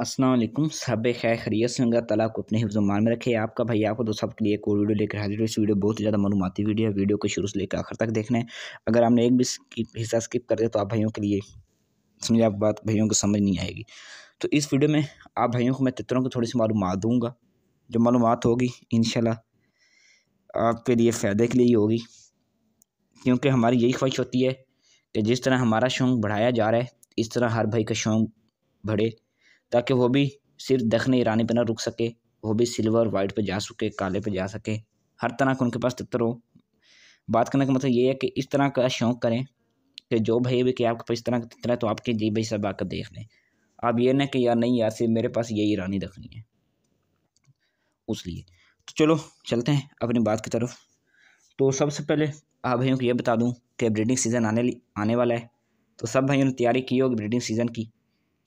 असलम सब खैर खरीत संगा तला को अपने हिफ्जमान में रखे आपका भाई आपको तो सबके लिए एक और वीडियो लेकर हाजिर इस वीडियो बहुत ही ज़्यादा मनुमाती वीडियो है वीडियो को शुरू से लेकर आखिर तक देखना है अगर हमने एक भी हिस्सा स्किप कर दिया तो आप भाइयों के लिए समझिए आप बात भाइयों को समझ नहीं आएगी तो इस वीडियो में आप भाइयों को मैं तितरों को थोड़ी सी मालूम दूँगा जो मालूम होगी इन आपके लिए फ़ायदे के लिए ही होगी क्योंकि हमारी यही ख्वाहिश होती है कि जिस तरह हमारा शौक़ बढ़ाया जा रहा है इस तरह हर भाई का शौक़ बढ़े ताकि वो भी सिर्फ दखने ईरानी पर ना रुक सके वो भी सिल्वर वाइट पर जा सके काले पर जा सके हर तरह का उनके पास तितर हो बात करने का मतलब ये है कि इस तरह का शौक़ करें कि जो भाई भी कि आपके पास इस तरह का तितर है तो आपके जी भाई सब आकर देख लें आप ये ना कि यार नहीं यार सिर्फ मेरे पास यही ईरानी दखनी है उस लिए तो चलो चलते हैं अपनी बात की तरफ तो सबसे पहले आप भाइयों को ये बता दूँ कि ब्रीडिंग सीज़न आने आने वाला है तो सब भाइयों ने तैयारी की होगी ब्रीडिंग सीज़न की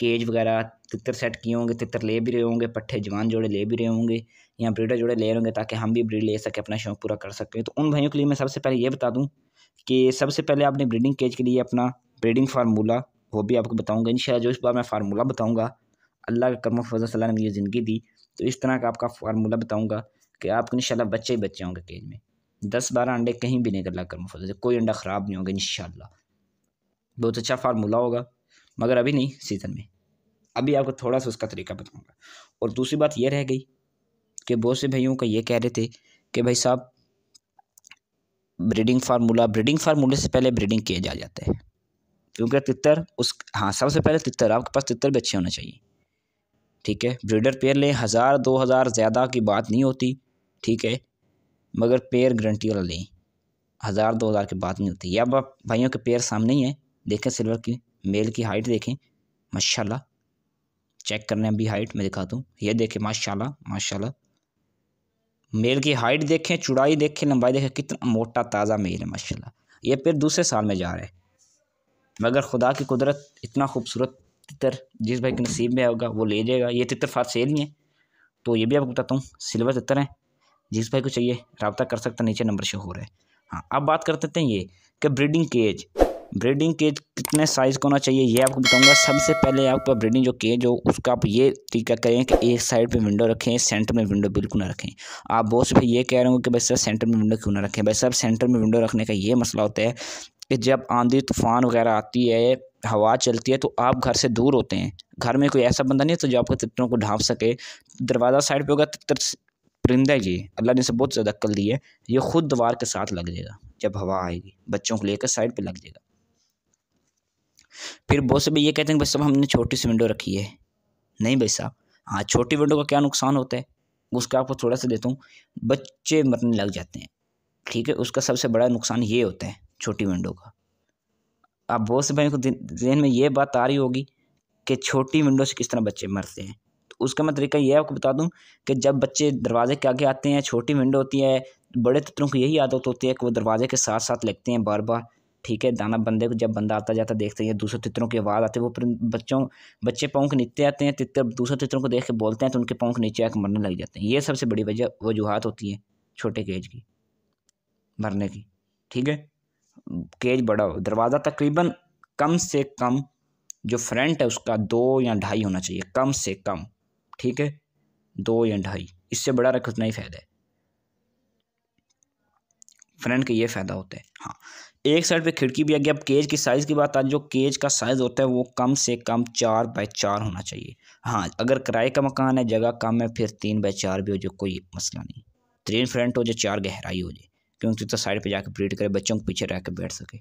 केज वगैरह तितर सेट किए होंगे तितर ले भी रहे होंगे पट्ठे जवान जोड़े ले भी रहे होंगे या ब्रीडर जोड़े ले रहे होंगे ताकि हम भी ब्रीड ले सकें अपना शौक पूरा कर सकें तो उन भाइयों के लिए मैं सबसे पहले ये बता दूँ कि सबसे पहले आपने ब्रीडिंग केज के लिए अपना ब्रीडिंग फार्मूला वो भी आपको बताऊँगा इन जो इस बार मैं फार्मूला बताऊँगा अल्लाह के करम फजल ने मुझे ज़िंदगी दी तो इस तरह का आपका फार्मूला बताऊँगा कि आपको इन बच्चे ही बच्चे होंगे केज में दस बारह अंडे कहीं भी नहीं कर ला करम फजल कोई अंडा ख़राब नहीं होगा इन बहुत अच्छा फार्मूला होगा मगर अभी नहीं सीज़न में अभी आपको थोड़ा सा उसका तरीका बताऊँगा और दूसरी बात यह रह गई कि बहुत से भाइयों का ये कह रहे थे कि भाई साहब ब्रीडिंग फार्मूला ब्रीडिंग फार्मूले से पहले ब्रीडिंग किया जा जाता है क्योंकि तितर उस हाँ सबसे पहले तितर आपके पास तितर भी अच्छे होने चाहिए ठीक है ब्रीडर पेयर लें हज़ार दो हज़ार ज़्यादा की बात नहीं होती ठीक है मगर पेयर गारंटी वाला लें हज़ार दो हज़ार की बात नहीं होती या आप भाइयों के पेयर सामने ही हैं देखें सिल्वर की मेल की हाइट देखें माशाल्लाह चेक करने अभी हाइट मैं दिखाता हूँ ये देखें माशाल्लाह माशाल्लाह मेल की हाइट देखें चुड़ाई देखें लंबाई देखें कितना मोटा ताज़ा मेल है माशाल्लाह ये फिर दूसरे साल में जा रहा है मगर खुदा की कुदरत इतना खूबसूरत तितर जिस भाई के नसीब में होगा वो ले जाएगा ये तितर फार सेल नहीं है तो ये भी आपको बताता हूँ सिल्वर तितर है जिस भाई को चाहिए रबता कर सकता नीचे नंबर शो हो रहा है हाँ अब बात करते हैं ये कि ब्रीडिंग केज ब्रीडिंग केज कितने साइज़ का होना चाहिए ये आपको बताऊंगा सबसे पहले आपका ब्रीडिंग जो केज हो उसका आप ये तरीका करें कि एक साइड पे विंडो रखें सेंटर में विंडो बिल्कुल ना रखें आप बहुत से ये कह रहे हो कि भाई सर सेंटर में विंडो क्यों ना रखें भाई सर सेंटर में विंडो रखने का ये मसला होता है कि जब आंधी तूफ़ान वगैरह आती है हवा चलती है तो आप घर से दूर होते हैं घर में कोई ऐसा बंदा नहीं तो जो आपके तितरों को ढांप सके दरवाज़ा साइड पे होगा तितर परिंदा ये अल्लाह ने इसे बहुत ज़्यादा अक्ल दी है ये खुद दीवार के साथ लग जाएगा जब हवा आएगी बच्चों को लेकर साइड पे लग जाएगा फिर बहुत से भाई ये कहते हैं भाई साहब हमने छोटी सी विंडो रखी है नहीं भाई साहब हाँ छोटी विंडो का क्या नुकसान होता है उसका आपको थोड़ा सा देता हूँ बच्चे मरने लग जाते हैं ठीक है उसका सबसे बड़ा नुकसान ये होता है छोटी विंडो का आप बहुत से भाई को जहन में ये बात आ रही होगी कि छोटी विंडो से किस तरह बच्चे मरते हैं तो उसका मैं तरीका ये आपको बता दूं कि जब बच्चे दरवाजे के आगे आते हैं छोटी विंडो होती है बड़े तत्वों को यही आदत होती है कि वो दरवाजे के साथ साथ लगते हैं बार बार ठीक है दाना बंदे को जब बंदा आता जाता देखते हैं दूसरे तितरों की आवाज़ आती है वो बच्चों बच्चे पौंक नीचे आते हैं तितर दूसरे तितरों को देख के बोलते हैं तो उनके पौंक नीचे आकर मरने लग जाते हैं ये सबसे बड़ी वजह वजूहत होती है छोटे केज की मरने की ठीक है केज बड़ा हो दरवाज़ा तकरीबन कम से कम जो फ्रंट है उसका दो या ढाई होना चाहिए कम से कम ठीक है दो या ढाई इससे बड़ा रख उतना ही फ़ायदा है फ्रंट के ये फ़ायदा होता है हाँ एक साइड पे खिड़की भी आ गया अब केज की साइज़ की बात आज जो केज का साइज़ होता है वो कम से कम चार बाय चार होना चाहिए हाँ अगर किराए का मकान है जगह कम है फिर तीन बाय चार भी हो जाए कोई मसला नहीं तीन फ्रंट हो जाए चार गहराई हो जाए क्योंकि तो साइड पे जाके ब्रीड करे बच्चों के पीछे रह कर बैठ सके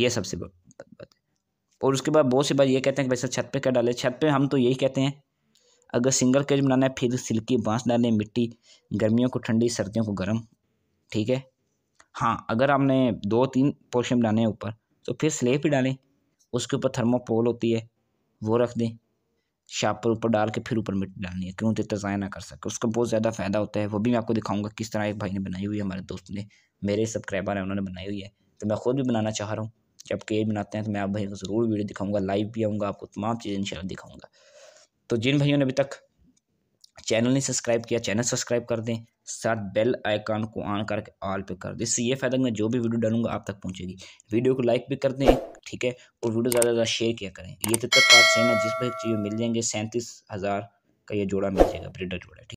ये सबसे बात और उसके बाद बहुत सी बार ये कहते हैं कि वैसे छत पर क्या डाले छत पर हम तो यही कहते हैं अगर सिंगल केज बनाना है फिर सिल्की बाँस डालें मिट्टी गर्मियों को ठंडी सर्दियों को गर्म ठीक है हाँ अगर आपने दो तीन पोर्शन बनाने हैं ऊपर तो फिर स्लेब ही डालें उसके ऊपर थर्मोपोल होती है वो रख दें शापर ऊपर डाल के फिर ऊपर मिट्टी डालनी है क्यों तेतर तो ज़ाया ना कर सके उसका बहुत ज़्यादा फ़ायदा होता है वो भी मैं आपको दिखाऊंगा किस तरह एक भाई ने बनाई हुई है हमारे दोस्त ने मेरे सब्सक्राइबर हैं उन्होंने बनाई हुई है तो मैं खुद भी बनाना चाह रहा हूँ जब के बनाते हैं तो मैं आप भाई को ज़रूर वीडियो दिखाऊंगा लाइव भी आऊँगा आपको तमाम चीज़ें इन दिखाऊँगा तो जिन भाइयों ने अभी तक चैनल नहीं सब्सक्राइब किया चैनल सब्सक्राइब कर दें साथ बेल आइकन को ऑन करके ऑल पे कर दें इससे ये फ़ायदा मैं जो भी वीडियो डालूंगा आप तक पहुंचेगी वीडियो को लाइक भी कर दें ठीक है और वीडियो ज़्यादा ज़्यादा शेयर किया करें ये तो तक पार्ट सेम है जिस पर चीज़ें मिल जाएंगे सैंतीस हज़ार का ये जोड़ा मिल जाएगा ब्रिडर जोड़ा ठीक